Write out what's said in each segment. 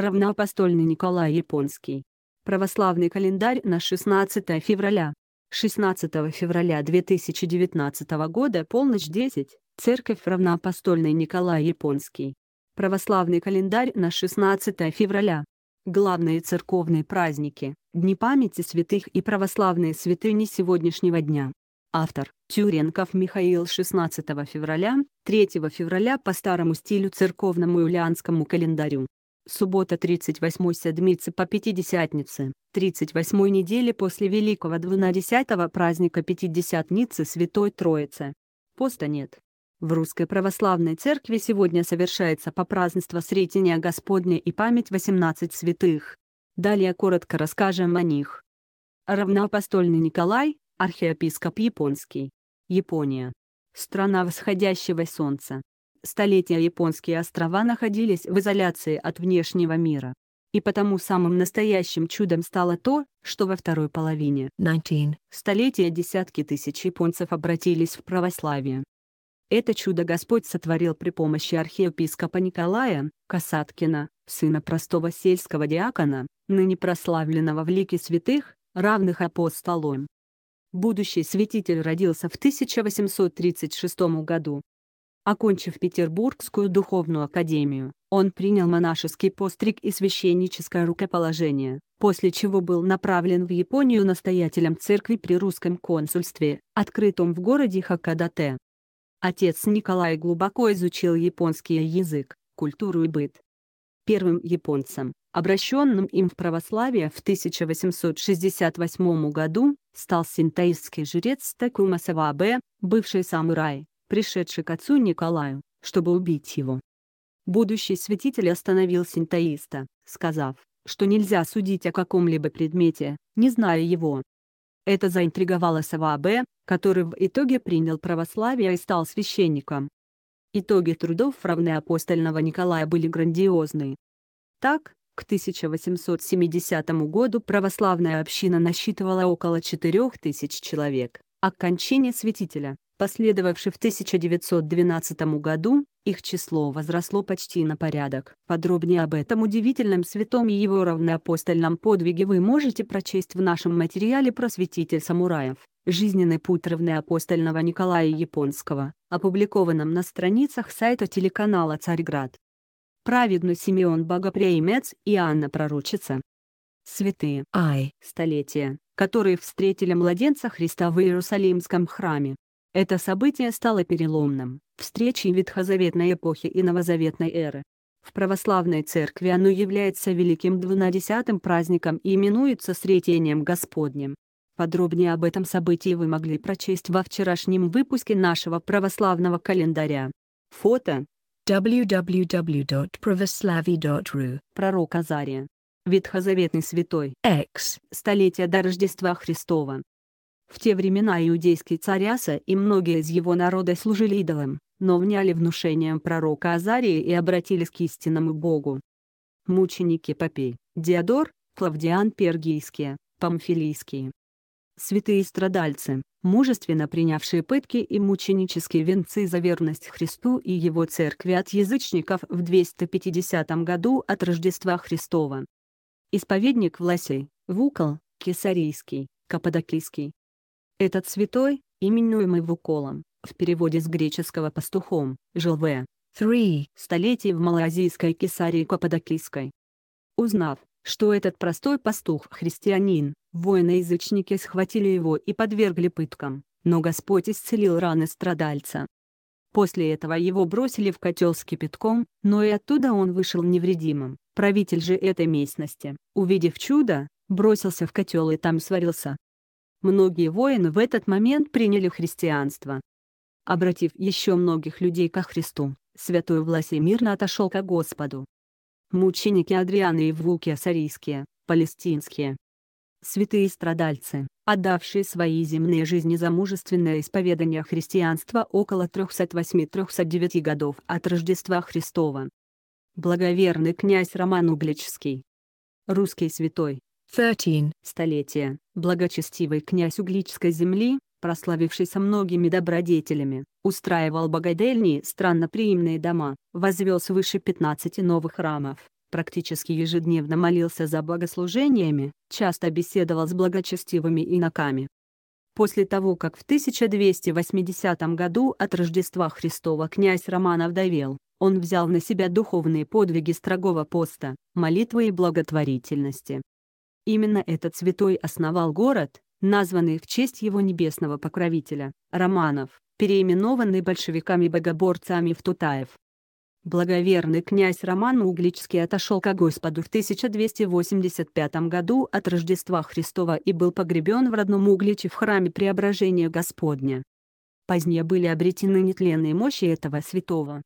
равнопостольный Николай Японский. Православный календарь на 16 февраля. 16 февраля 2019 года полночь 10, Церковь равнопостольный Николай Японский. Православный календарь на 16 февраля. Главные церковные праздники, Дни памяти святых и православные святыни сегодняшнего дня. Автор – Тюренков Михаил 16 февраля, 3 февраля по старому стилю церковному юлианскому календарю. Суббота 38 седмицы по Пятидесятнице, 38 недели после Великого Двунадесятого праздника Пятидесятницы Святой Троицы. Поста нет. В Русской Православной Церкви сегодня совершается по празднеству Сретения Господня и память 18 святых. Далее коротко расскажем о них. Равноапостольный Николай, архиепископ японский. Япония. Страна восходящего солнца столетия японские острова находились в изоляции от внешнего мира. И потому самым настоящим чудом стало то, что во второй половине 19. столетия десятки тысяч японцев обратились в православие. Это чудо Господь сотворил при помощи архиепископа Николая, Касаткина, сына простого сельского диакона, ныне прославленного в лике святых, равных апостолом. Будущий святитель родился в 1836 году, Окончив Петербургскую духовную академию, он принял монашеский постриг и священническое рукоположение, после чего был направлен в Японию настоятелем церкви при русском консульстве, открытом в городе Хакадате. Отец Николай глубоко изучил японский язык, культуру и быт. Первым японцем, обращенным им в православие в 1868 году, стал синтаистский жрец Такума Савабе, бывший самурай пришедший к отцу Николаю, чтобы убить его. Будущий святитель остановил синтоиста, сказав, что нельзя судить о каком-либо предмете, не зная его. Это заинтриговало Саваабе, который в итоге принял православие и стал священником. Итоги трудов равны апостольного Николая были грандиозны. Так, к 1870 году православная община насчитывала около 4000 человек, а к кончине святителя последовавший в 1912 году, их число возросло почти на порядок. Подробнее об этом удивительном святом и его равноапостольном подвиге вы можете прочесть в нашем материале «Просветитель самураев. Жизненный путь равноапостольного Николая Японского», опубликованном на страницах сайта телеканала «Царьград». Праведный Симеон Богопреимец и Анна Пророчица. Святые Ай столетия, которые встретили младенца Христа в Иерусалимском храме, это событие стало переломным, встречей ветхозаветной эпохи и новозаветной эры. В православной церкви оно является великим двунадесятым праздником и именуется Сретением Господним. Подробнее об этом событии вы могли прочесть во вчерашнем выпуске нашего православного календаря. Фото www.pravoslavi.ru Пророк Азария. Ветхозаветный святой. X. Столетие до Рождества Христова. В те времена иудейский царь Аса и многие из его народа служили идолам, но вняли внушением пророка Азарии и обратились к истинному Богу. Мученики Попей, Диодор, Клавдиан Пергийские, Памфилийские. Святые страдальцы, мужественно принявшие пытки и мученические венцы за верность Христу и Его Церкви от язычников в 250 году от Рождества Христова. Исповедник Власей, Вукол, Кесарийский, Каппадокийский, этот святой, именуемый Вуколом, в переводе с греческого пастухом, жил в 3 столетии в Малайзийской Кесарии Каппадокийской. Узнав, что этот простой пастух-христианин, воины-язычники схватили его и подвергли пыткам, но Господь исцелил раны страдальца. После этого его бросили в котел с кипятком, но и оттуда он вышел невредимым. Правитель же этой местности, увидев чудо, бросился в котел и там сварился. Многие воины в этот момент приняли христианство. Обратив еще многих людей ко Христу, святой Власий мирно отошел ко Господу. Мученики Адрианы и Вулки Ассарийские, палестинские. Святые страдальцы, отдавшие свои земные жизни за мужественное исповедание христианства около 308-309 годов от Рождества Христова. Благоверный князь Роман Угличский. Русский святой, 13. Столетие. благочестивый князь Угличской земли, прославившийся многими добродетелями, устраивал богадельни странноприимные дома, возвел свыше 15 новых храмов, практически ежедневно молился за богослужениями, часто беседовал с благочестивыми иноками. После того, как в 1280 году от Рождества Христова князь Роман овдовел, он взял на себя духовные подвиги строгого поста, молитвы и благотворительности. Именно этот святой основал город, названный в честь его небесного покровителя, Романов, переименованный большевиками-богоборцами в Тутаев. Благоверный князь Роман Угличский отошел к Господу в 1285 году от Рождества Христова и был погребен в родном Угличе в храме Преображения Господня. Позднее были обретены нетленные мощи этого святого.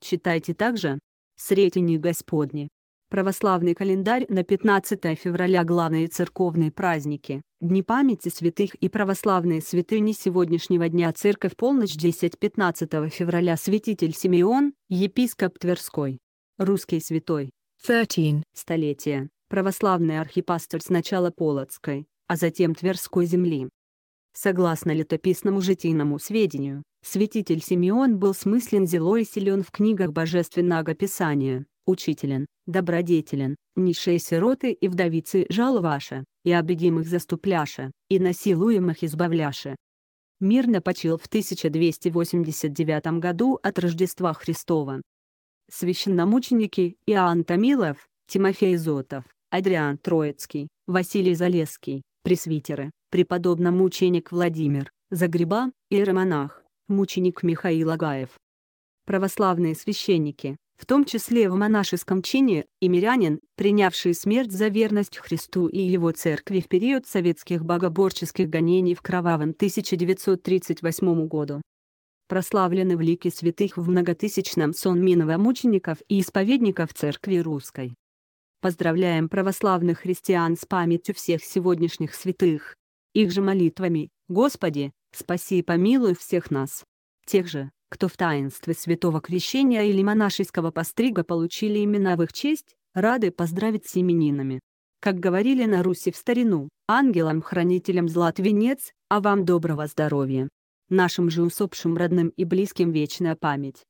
Читайте также «Сретение Господне», православный календарь на 15 февраля главные церковные праздники, Дни памяти святых и православные святыни сегодняшнего дня Церковь полночь 10-15 февраля святитель Симеон, епископ Тверской. Русский святой. 13. Столетие. Православный архипастырь сначала Полоцкой, а затем Тверской земли. Согласно летописному житийному сведению, святитель Симеон был смыслен зело и силен в книгах Божественного Писания учителен, добродетелен, нишей сироты и вдовицы жаловаше, и обедимых заступляше, и насилуемых избавляше. Мирно почил в 1289 году от Рождества Христова. Священномученики Иоанн Томилов, Тимофей Зотов, Адриан Троицкий, Василий Залесский, пресвитеры, преподобный мученик Владимир, Загреба, иеромонах, мученик Михаил Агаев. Православные священники, в том числе в монашеском чине, и мирянин, принявший смерть за верность Христу и его церкви в период советских богоборческих гонений в кровавом 1938 году. Прославлены в лике святых в многотысячном сонме мучеников и исповедников церкви русской. Поздравляем православных христиан с памятью всех сегодняшних святых. Их же молитвами, Господи, спаси и помилуй всех нас. Тех же, кто в таинстве святого крещения или монашеского пострига получили имена в их честь, рады поздравить с именинами. Как говорили на Руси в старину, ангелам-хранителям злат венец, а вам доброго здоровья. Нашим же усопшим родным и близким вечная память.